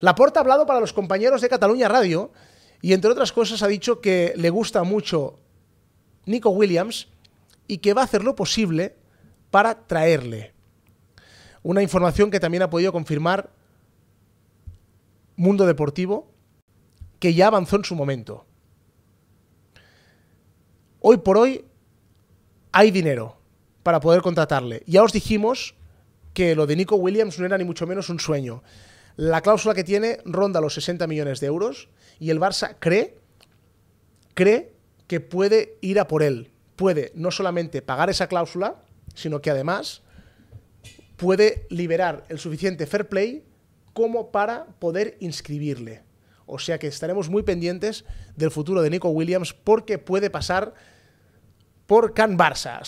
Laporta ha hablado para los compañeros de Cataluña Radio y, entre otras cosas, ha dicho que le gusta mucho Nico Williams y que va a hacer lo posible para traerle. Una información que también ha podido confirmar Mundo Deportivo, que ya avanzó en su momento. Hoy por hoy hay dinero para poder contratarle. Ya os dijimos que lo de Nico Williams no era ni mucho menos un sueño. La cláusula que tiene ronda los 60 millones de euros y el Barça cree, cree que puede ir a por él. Puede no solamente pagar esa cláusula, sino que además puede liberar el suficiente fair play como para poder inscribirle. O sea que estaremos muy pendientes del futuro de Nico Williams porque puede pasar por Can Barça.